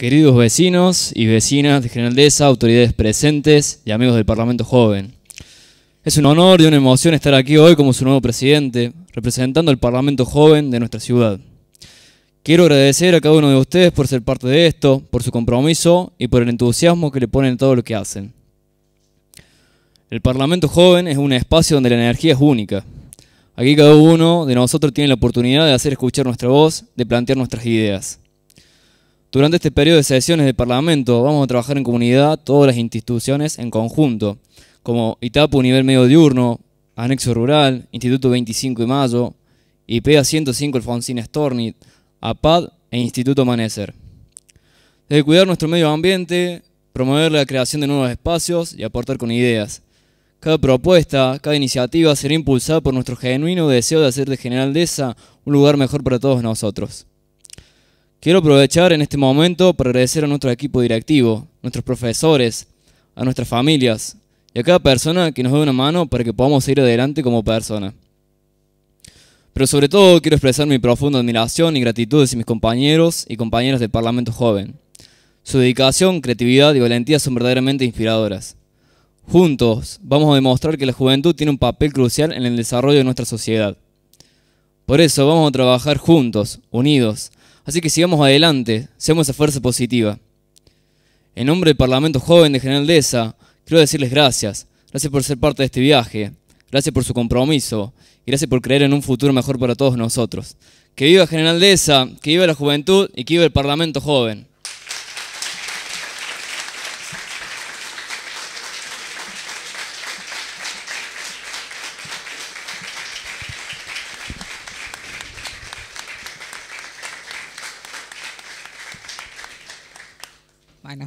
Queridos vecinos y vecinas de Generaldeza, autoridades presentes y amigos del Parlamento Joven. Es un honor y una emoción estar aquí hoy como su nuevo presidente, representando al Parlamento Joven de nuestra ciudad. Quiero agradecer a cada uno de ustedes por ser parte de esto, por su compromiso y por el entusiasmo que le ponen en todo lo que hacen. El Parlamento Joven es un espacio donde la energía es única. Aquí cada uno de nosotros tiene la oportunidad de hacer escuchar nuestra voz, de plantear nuestras ideas. Durante este periodo de sesiones de Parlamento vamos a trabajar en comunidad todas las instituciones en conjunto, como ITAPU nivel medio diurno, Anexo Rural, Instituto 25 de Mayo, IPA 105 Alfonsín Stornit, APAD e Instituto Amanecer. Debe cuidar nuestro medio ambiente, promover la creación de nuevos espacios y aportar con ideas. Cada propuesta, cada iniciativa será impulsada por nuestro genuino deseo de hacer de General Deza un lugar mejor para todos nosotros. Quiero aprovechar en este momento para agradecer a nuestro equipo directivo, nuestros profesores, a nuestras familias y a cada persona que nos dé una mano para que podamos seguir adelante como persona. Pero sobre todo quiero expresar mi profunda admiración y gratitud hacia mis compañeros y compañeras del Parlamento Joven. Su dedicación, creatividad y valentía son verdaderamente inspiradoras. Juntos vamos a demostrar que la juventud tiene un papel crucial en el desarrollo de nuestra sociedad. Por eso vamos a trabajar juntos, unidos, Así que sigamos adelante, seamos esa fuerza positiva. En nombre del Parlamento Joven de General Deza, quiero decirles gracias. Gracias por ser parte de este viaje. Gracias por su compromiso. Y gracias por creer en un futuro mejor para todos nosotros. Que viva General Deza, que viva la juventud y que viva el Parlamento Joven. know.